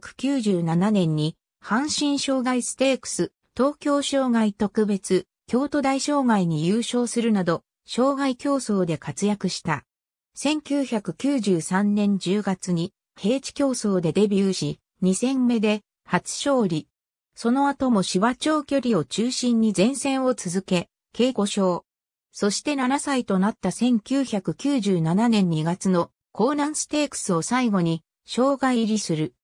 1997年に、阪神障害ステークス、東京障害特別、京都大障害に優勝するなど、障害競争で活躍した。1993年10月に、平地競争でデビューし、2戦目で初勝利。その後も芝長距離を中心に前線を続け、稽古勝。そして7歳となった1997年2月の江南ステークスを最後に、障害入りする。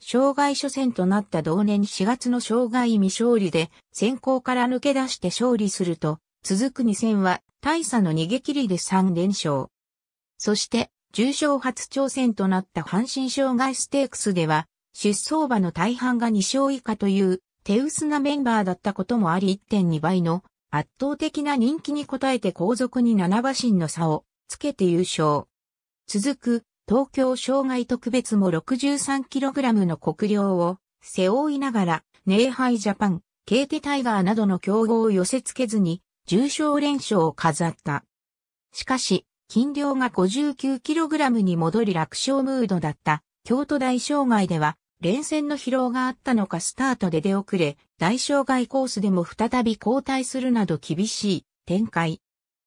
障害初戦となった同年4月の障害未勝利で先行から抜け出して勝利すると、続く2戦は大差の逃げ切りで3連勝。そして、重賞初挑戦となった阪神障害ステークスでは、出走馬の大半が2勝以下という手薄なメンバーだったこともあり1.2倍の圧倒的な人気に応えて後続に7馬身の差をつけて優勝。続く東京障害特別も 63kg の国量を背負いながら、ネイハイジャパン、ケーテタイガーなどの競合を寄せ付けずに、重賞連勝を飾った。しかし、金量が 59kg に戻り楽勝ムードだった京都大障害では、連戦の疲労があったのかスタートで出遅れ、大障害コースでも再び交代するなど厳しい展開。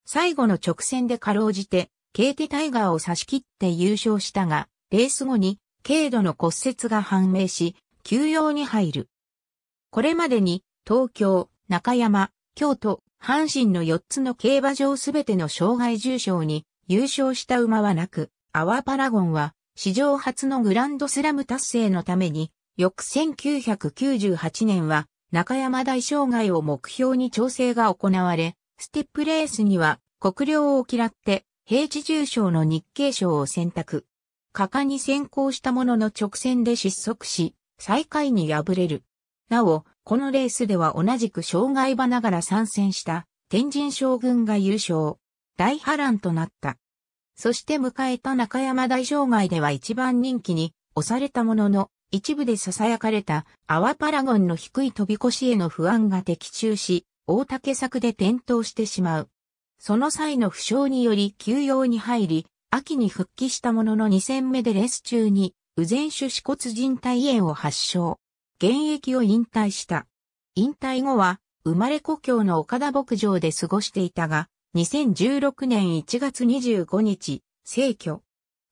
最後の直線でかろうじてケーテタイガーを差し切って優勝したが、レース後に軽度の骨折が判明し、休養に入る。これまでに東京、中山、京都、阪神の4つの競馬場すべての障害重賞に優勝した馬はなく、アワーパラゴンは史上初のグランドスラム達成のために、翌1998年は中山大障害を目標に調整が行われ、ステップレースには国領を嫌って平地重賞の日経賞を選択。果敢に先行したものの直線で失速し、最下位に敗れる。なお、このレースでは同じく障害場ながら参戦した天神将軍が優勝。大波乱となった。そして迎えた中山大障害では一番人気に押されたものの、一部で囁かれたアワパラゴンの低い飛び越しへの不安が的中し、大竹作で転倒してしまう。その際の負傷により休養に入り、秋に復帰したものの2戦目でレース中に、右前手指骨靭帯炎を発症。現役を引退した。引退後は、生まれ故郷の岡田牧場で過ごしていたが、2016年1月25日、逝去。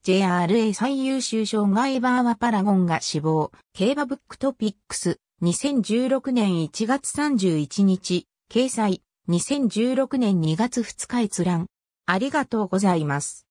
JRA 最優秀賞ガイバーはパラゴンが死亡。競馬ブックトピックス。2016年1月31日、掲載。2016年2月2日閲覧。ありがとうございます。